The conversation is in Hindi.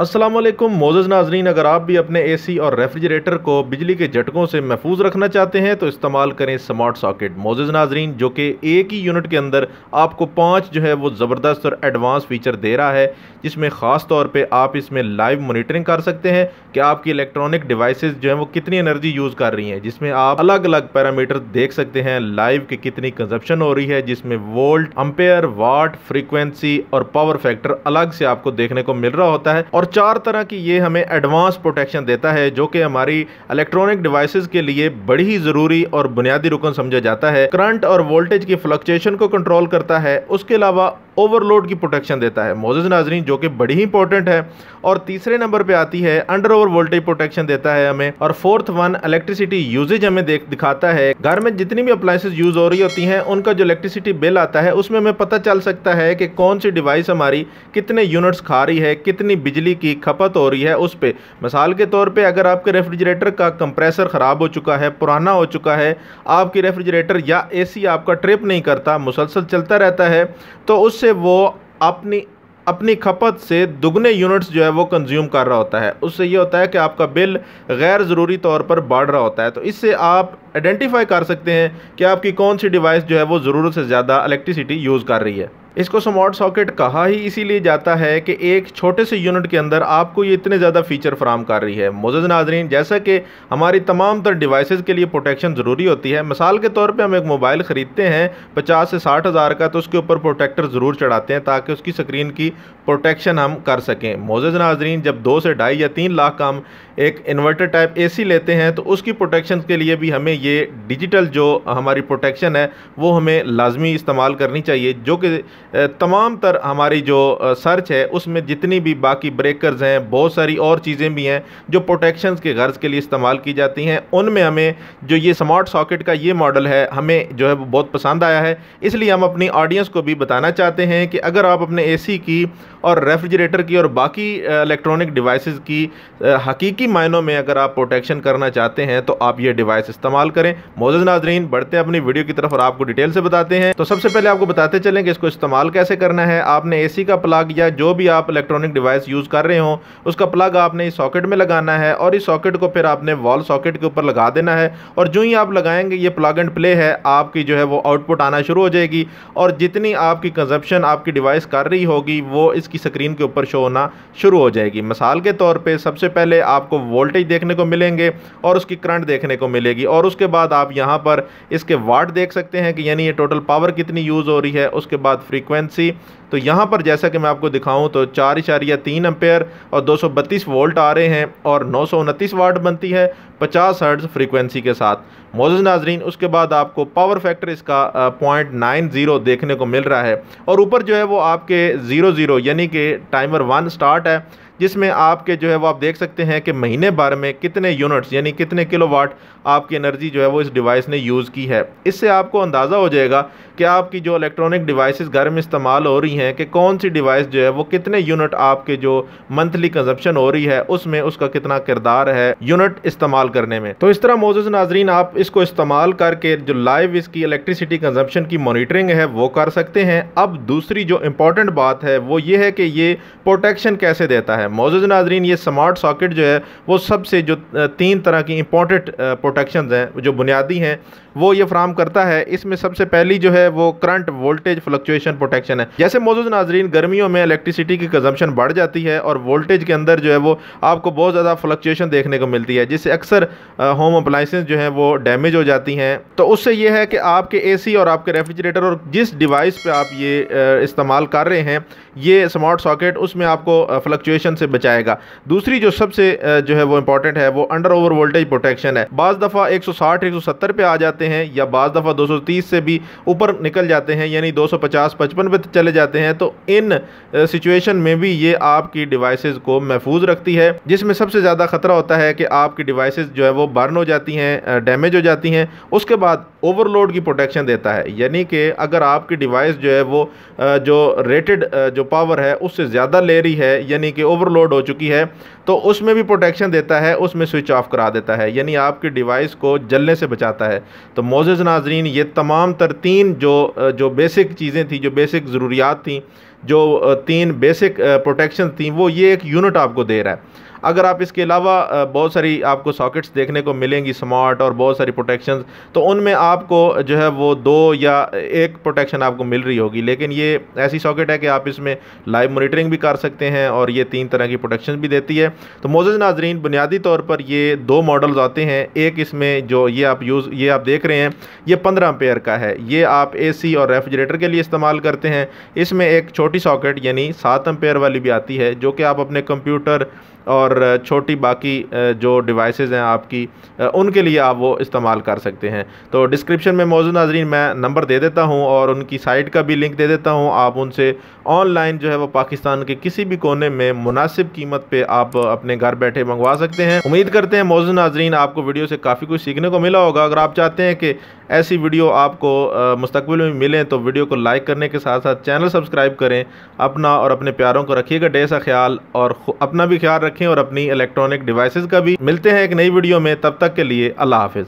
अस्सलाम वालेकुम मोज़ नाजरीन अगर आप भी अपने एसी और रेफ्रिजरेटर को बिजली के झटकों से महफूज रखना चाहते हैं तो इस्तेमाल करें स्मार्ट सॉकेट मोज़ नाजरीन जो कि एक ही यूनिट के अंदर आपको पाँच जो है वो ज़बरदस्त और एडवांस फीचर दे रहा है जिसमें ख़ास तौर पर आप इसमें लाइव मोनिटरिंग कर सकते हैं कि आपकी इलेक्ट्रॉनिक डिवाइस जो हैं वो कितनी एनर्जी यूज़ कर रही हैं जिसमें आप अलग अलग पैरामीटर देख सकते हैं लाइव की कितनी कंजप्शन हो रही है जिसमें वोल्ट अम्पेयर वाट फ्रिक्वेंसी और पावर फैक्टर अलग से आपको देखने को मिल रहा होता है और चार तरह की ये हमें एडवांस प्रोटेक्शन देता है जो कि हमारी इलेक्ट्रॉनिक डिवाइसेस के लिए बड़ी ही ज़रूरी और बुनियादी रुकन समझा जाता है करंट और वोल्टेज की फ्लक्चुएशन को कंट्रोल करता है उसके अलावा ओवरलोड की प्रोटेक्शन देता है मोजेज नाजरीन जो कि बड़ी ही इंपॉर्टेंट है और तीसरे नंबर पे आती है अंडर ओवर वोल्टेज प्रोटेक्शन देता है हमें और फोर्थ वन इलेक्ट्रिसिटी यूजेज हमें देख दिखाता है घर में जितनी भी अप्लाइंसेज यूज हो रही होती हैं उनका जो इलेक्ट्रिसिटी बिल आता है उसमें हमें पता चल सकता है कि कौन सी डिवाइस हमारी कितने यूनिट्स खा रही है कितनी बिजली की खपत हो रही है उस पर मिसाल के तौर पर अगर आपके रेफ्रिजरेटर का कंप्रेसर ख़राब हो चुका है पुराना हो चुका है आपकी रेफ्रिजरेटर या ए आपका ट्रिप नहीं करता मुसलसल चलता रहता है तो उससे वो अपनी अपनी खपत से दुगने यूनिट्स जो है वो कंज्यूम कर रहा होता है उससे ये होता है कि आपका बिल गैर ज़रूरी तौर पर बढ़ रहा होता है तो इससे आप आइडेंटिफाई कर सकते हैं कि आपकी कौन सी डिवाइस जो है वो ज़रूरत से ज़्यादा इलेक्ट्रिसिटी यूज़ कर रही है इसको स्मार्ट सॉकेट कहा ही इसीलिए जाता है कि एक छोटे से यूनिट के अंदर आपको ये इतने ज़्यादा फीचर फराम कर रही है मोज़ नाजरीन जैसा कि हमारी तमाम तर डिवाइसेस के लिए प्रोटेक्शन ज़रूरी होती है मिसाल के तौर पे हम एक मोबाइल ख़रीदते हैं पचास से साठ हज़ार का तो उसके ऊपर प्रोटेक्टर ज़रूर चढ़ाते हैं ताकि उसकी स्क्रीन की प्रोटेक्शन हम कर सकें मोज़ नाजरीन जब दो से ढाई या तीन लाख का हम एक इन्वर्टर टाइप ए लेते हैं तो उसकी प्रोटेक्शन के लिए भी हमें ये डिजिटल जो हमारी प्रोटेक्शन है वो हमें लाजमी इस्तेमाल करनी चाहिए जो कि तमाम तर हमारी जो सर्च है उसमें जितनी भी बाकी ब्रेकर्स हैं बहुत सारी और चीज़ें भी हैं जो प्रोटेक्शन के गर्ज के लिए इस्तेमाल की जाती हैं उनमें हमें जो ये स्मार्ट सॉकेट का ये मॉडल है हमें जो है वो बहुत पसंद आया है इसलिए हम अपनी ऑडियंस को भी बताना चाहते हैं कि अगर आप अपने ए की और रेफ्रिजरेटर की और बाकी इलेक्ट्रॉनिक डिवाइस की हकीकी मायनों में अगर आप प्रोटेक्शन करना चाहते हैं तो आप ये डिवाइस इस्तेमाल करें मोजन नाजरीन बढ़ते अपनी वीडियो की तरफ और आपको डिटेल से बताते हैं तो सबसे पहले आपको बताते चलें कि इसको इस्तेमाल इस्तेमाल कैसे करना है आपने एसी का प्लग या जो भी आप इलेक्ट्रॉनिक डिवाइस यूज़ कर रहे हो उसका प्लग आपने इस सॉकेट में लगाना है और इस सॉकेट को फिर आपने वॉल सॉकेट के ऊपर लगा देना है और जो ही आप लगाएंगे ये प्लग एंड प्ले है आपकी जो है वो आउटपुट आना शुरू हो जाएगी और जितनी आपकी कंजप्शन आपकी डिवाइस कर रही होगी वो इसकी स्क्रीन के ऊपर शो होना शुरू हो जाएगी मिसाल के तौर पर सबसे पहले आपको वोल्टेज देखने को मिलेंगे और उसकी करंट देखने को मिलेगी और उसके बाद आप यहाँ पर इसके वाट देख सकते हैं कि यानी ये टोटल पावर कितनी यूज़ हो रही है उसके बाद फ्रीक फ्रीक्वेंसी तो यहाँ पर जैसा कि मैं आपको दिखाऊं तो चार इशारिया तीन एम्पेयर और दो वोल्ट आ रहे हैं और नौ वाट बनती है 50 हर्ट्ज फ्रीक्वेंसी के साथ मौजूद नाजरीन उसके बाद आपको पावर फैक्टर इसका पॉइंट नाइन ज़ीरो देखने को मिल रहा है और ऊपर जो है वो आपके ज़ीरो ज़ीरो यानी कि टाइमर वन स्टार्ट है जिसमें आपके जो है वो आप देख सकते हैं कि महीने भर में कितने यूनिट्स यानी कितने किलोवाट आपकी एनर्जी जो है वो इस डिवाइस ने यूज़ की है इससे आपको अंदाज़ा हो जाएगा कि आपकी जो इलेक्ट्रॉनिक डिवाइसेस घर में इस्तेमाल हो रही हैं कि कौन सी डिवाइस जो है वो कितने यूनिट आपके जो मंथली कंजप्शन हो रही है उसमें उसका कितना किरदार है यूनिट इस्तेमाल करने में तो इस तरह मोजस नाजरीन आप इसको इस्तेमाल करके जो लाइव इसकी इलेक्ट्रिसिटी कंजप्शन की मोनिटरिंग है वो कर सकते हैं अब दूसरी जो इंपॉर्टेंट बात है वो ये है कि ये प्रोटेक्शन कैसे देता है मोजस नाजरीन ये स्मार्ट सॉकेट जो है वो सबसे जो तीन तरह की इंपॉर्टेंट प्रोटेक्शन हैं जो बुनियादी हैं वो ये फ्राहम करता है इसमें सबसे पहली जो है वो करंट वोल्टेज फ्लक्चुएशन प्रोटेक्शन है जैसे मौजूद नाजरीन गर्मियों में इलेक्ट्रिसिटी की कंजम्पशन बढ़ जाती है और वोल्टेज के अंदर जो है वो आपको बहुत ज़्यादा फ्लक्चुएशन देखने को मिलती है जिससे अक्सर होम अप्लाइंसेज जो हैं वो डैमेज हो जाती हैं तो उससे यह है कि आपके ए और आपके रेफ्रिजरेटर और जिस डिवाइस पर आप ये इस्तेमाल कर रहे हैं ये स्मार्ट सॉकेट उसमें आपको फ्लक्चुएशन से बचाएगा दूसरी जो सबसे जो है वो इंपॉर्टेंट है वो अंडर ओवर वोल्टेज प्रोटेक्शन है बाज़ दफ़ा 160 170 पे आ जाते हैं या बाज़ दफ़ा 230 से भी ऊपर निकल जाते हैं यानी 250 सौ बचपन में तो चले जाते हैं तो इन सिचुएशन में भी ये आपकी डिवाइसेस को महफूज रखती है जिसमें सबसे ज़्यादा ख़तरा होता है कि आपकी डिवाइसेस जो है वो बर्न हो जाती हैं डैमेज हो जाती हैं उसके बाद ओवरलोड की प्रोटेक्शन देता है यानी कि अगर आपकी डिवाइस जो है वो जो रेटेड जो पावर है उससे ज़्यादा ले रही है यानी कि ओवरलोड हो चुकी है तो उसमें भी प्रोटेक्शन देता है उसमें स्विच ऑफ करा देता है यानी आपकी डिवाइस को जलने से बचाता है तो मोजेज़ नाजरीन ये तमाम तर तीन जो जो बेसिक चीज़ें थी जो बेसिक बेसिक ज़रूरियात थी जो तीन बेसिक प्रोटेक्शन थी वो ये एक यूनिट आपको दे रहा है अगर आप इसके अलावा बहुत सारी आपको सॉकेट्स देखने को मिलेंगी स्मार्ट और बहुत सारी प्रोटेक्शन तो उनमें आपको जो है वो दो या एक प्रोटेक्शन आपको मिल रही होगी लेकिन ये ऐसी सॉकेट है कि आप इसमें लाइव मोनिटरिंग भी कर सकते हैं और ये तीन तरह की प्रोटेक्शन भी देती है तो मोज़ नाजरीन बुनियादी तौर पर ये दो मॉडल्स आते हैं एक इसमें जो ये आप यूज़ ये आप देख रहे हैं ये पंद्रह पेयर का है ये आप एसी और रेफ्रिजरेटर के लिए इस्तेमाल करते हैं इसमें एक छोटी सॉकेट यानी सात एम्पेयर वाली भी आती है जो कि आप अपने कंप्यूटर और छोटी बाकी जो डिवाइस हैं आपकी उनके लिए आप वो इस्तेमाल कर सकते हैं तो डिस्क्रिप्शन में मौजूद नाजरीन मैं नंबर दे देता हूँ और उनकी साइट का भी लिंक दे देता हूँ आप उनसे ऑनलाइन जो है वो पाकिस्तान के किसी भी कोने में मुनासिब कीमत पर आप अपने घर बैठे मंगवा सकते हैं उम्मीद करते हैं मौजूद नाजरीन आपको वीडियो से काफ़ी कुछ सीखने को मिला होगा अगर आप चाहते हैं कि ऐसी वीडियो आपको मुस्तबिल में मिलें तो वीडियो को लाइक करने के साथ साथ चैनल सब्सक्राइब करें अपना और अपने प्यारों को रखिएगा डे सा ख्याल और अपना भी ख्याल रखें और अपनी इलेक्ट्रॉनिक डिवाइसेस का भी मिलते हैं एक नई वीडियो में तब तक के लिए अल्लाह हाफिज़